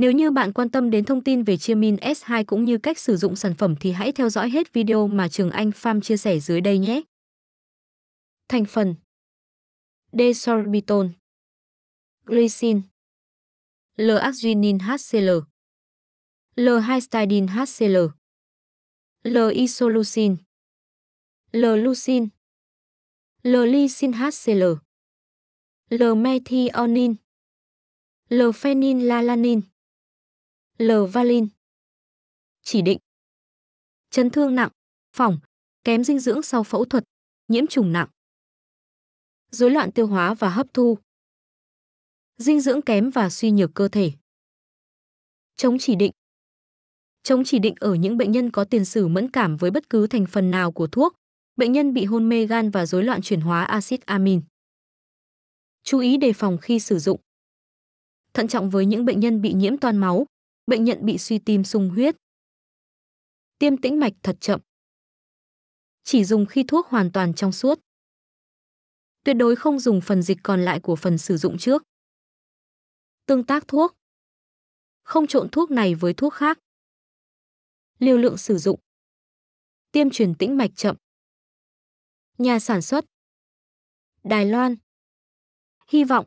Nếu như bạn quan tâm đến thông tin về Chiamin S2 cũng như cách sử dụng sản phẩm thì hãy theo dõi hết video mà Trường Anh Farm chia sẻ dưới đây nhé. Thành phần Desorbiton Glycine l arginine HCl L-histidine HCl L-isoleucine L-leucine L-lysine HCl L-methionine L-phenylalanine L. Valin. Chỉ định. Chấn thương nặng, phỏng, kém dinh dưỡng sau phẫu thuật, nhiễm trùng nặng. Rối loạn tiêu hóa và hấp thu. Dinh dưỡng kém và suy nhược cơ thể. Chống chỉ định. Chống chỉ định ở những bệnh nhân có tiền sử mẫn cảm với bất cứ thành phần nào của thuốc, bệnh nhân bị hôn mê gan và rối loạn chuyển hóa axit amin. Chú ý đề phòng khi sử dụng. Thận trọng với những bệnh nhân bị nhiễm toàn máu, bệnh nhân bị suy tim sung huyết. Tiêm tĩnh mạch thật chậm. Chỉ dùng khi thuốc hoàn toàn trong suốt. Tuyệt đối không dùng phần dịch còn lại của phần sử dụng trước. Tương tác thuốc. Không trộn thuốc này với thuốc khác. Liều lượng sử dụng. Tiêm truyền tĩnh mạch chậm. Nhà sản xuất. Đài Loan. Hy vọng